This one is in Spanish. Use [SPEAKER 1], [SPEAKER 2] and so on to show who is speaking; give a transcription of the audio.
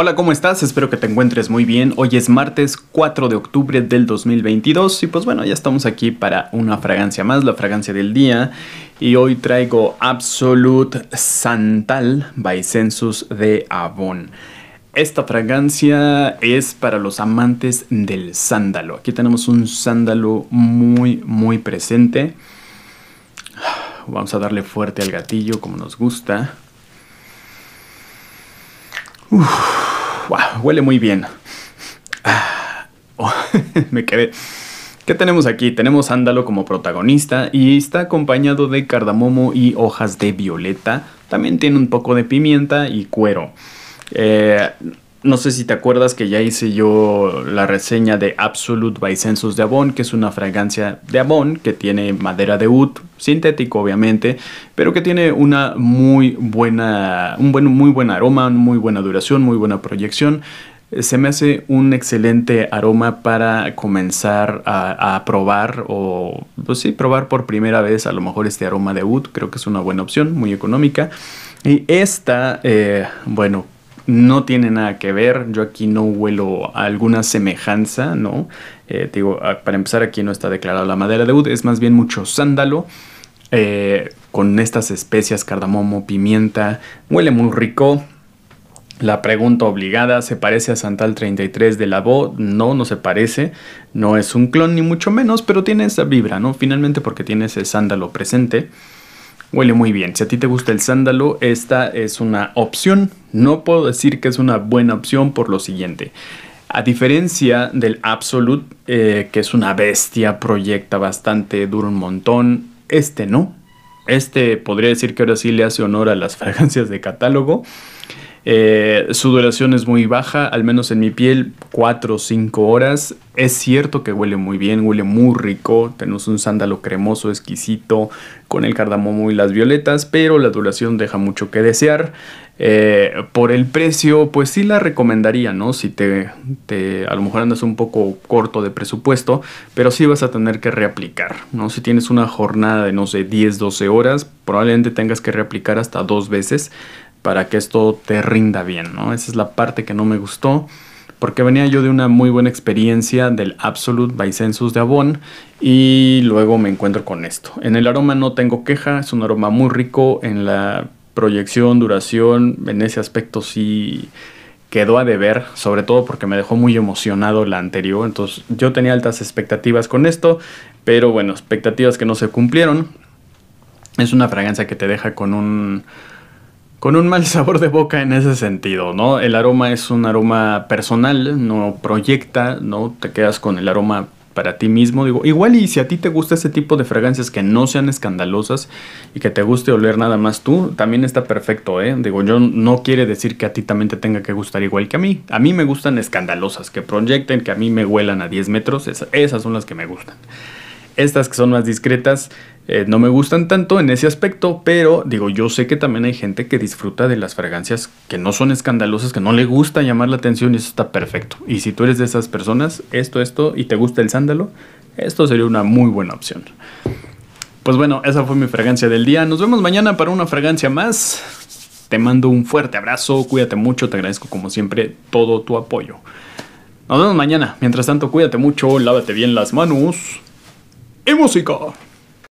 [SPEAKER 1] Hola, ¿cómo estás? Espero que te encuentres muy bien. Hoy es martes 4 de octubre del 2022 y pues bueno, ya estamos aquí para una fragancia más, la fragancia del día. Y hoy traigo Absolute Santal by Census de Avon. Esta fragancia es para los amantes del sándalo. Aquí tenemos un sándalo muy, muy presente. Vamos a darle fuerte al gatillo como nos gusta. Uf huele muy bien. Ah, oh, me quedé. ¿Qué tenemos aquí? Tenemos ándalo como protagonista y está acompañado de cardamomo y hojas de violeta. También tiene un poco de pimienta y cuero. Eh, no sé si te acuerdas que ya hice yo la reseña de Absolute by de Avon, que es una fragancia de Avon que tiene madera de oud, sintético obviamente, pero que tiene una muy buena, un buen, muy buen aroma, muy buena duración, muy buena proyección. Eh, se me hace un excelente aroma para comenzar a, probar o, pues sí, probar por primera vez a lo mejor este aroma de oud. Creo que es una buena opción, muy económica. Y esta, eh, bueno, no tiene nada que ver, yo aquí no huelo a alguna semejanza, ¿no? Eh, digo, ah, para empezar aquí no está declarada la madera de Ud, es más bien mucho sándalo. Eh, con estas especias, cardamomo, pimienta, huele muy rico, la pregunta obligada, ¿se parece a Santal 33 de la No, no se parece, no es un clon ni mucho menos, pero tiene esa vibra, ¿no? Finalmente porque tiene ese sándalo presente. Huele muy bien, si a ti te gusta el sándalo, esta es una opción no puedo decir que es una buena opción por lo siguiente. A diferencia del Absolute, eh, que es una bestia, proyecta bastante, dura un montón, este no. Este podría decir que ahora sí le hace honor a las fragancias de catálogo. Eh, su duración es muy baja, al menos en mi piel, 4 o 5 horas. Es cierto que huele muy bien, huele muy rico. Tenemos un sándalo cremoso, exquisito, con el cardamomo y las violetas, pero la duración deja mucho que desear. Eh, por el precio, pues sí la recomendaría, ¿no? Si te, a lo mejor andas un poco corto de presupuesto, pero sí vas a tener que reaplicar, ¿no? Si tienes una jornada de, no sé, 10, 12 horas, probablemente tengas que reaplicar hasta dos veces para que esto te rinda bien, ¿no? Esa es la parte que no me gustó porque venía yo de una muy buena experiencia del Absolute by de Avon y luego me encuentro con esto. En el aroma no tengo queja, es un aroma muy rico en la proyección, duración, en ese aspecto sí quedó a deber, sobre todo porque me dejó muy emocionado la anterior, entonces yo tenía altas expectativas con esto, pero bueno, expectativas que no se cumplieron. Es una fragancia que te deja con un con un mal sabor de boca en ese sentido, ¿no? El aroma es un aroma personal, no proyecta, ¿no? Te quedas con el aroma para ti mismo. Digo, igual y si a ti te gusta ese tipo de fragancias que no sean escandalosas y que te guste oler nada más tú, también está perfecto, ¿eh? Digo, yo no quiere decir que a ti también te tenga que gustar igual que a mí. A mí me gustan escandalosas, que proyecten, que a mí me huelan a 10 metros, esas son las que me gustan. Estas que son más discretas eh, no me gustan tanto en ese aspecto, pero digo, yo sé que también hay gente que disfruta de las fragancias que no son escandalosas, que no le gusta llamar la atención y eso está perfecto. Y si tú eres de esas personas, esto, esto, y te gusta el sándalo, esto sería una muy buena opción. Pues bueno, esa fue mi fragancia del día. Nos vemos mañana para una fragancia más. Te mando un fuerte abrazo, cuídate mucho, te agradezco como siempre todo tu apoyo. Nos vemos mañana. Mientras tanto, cuídate mucho, lávate bien las manos. エモスイカ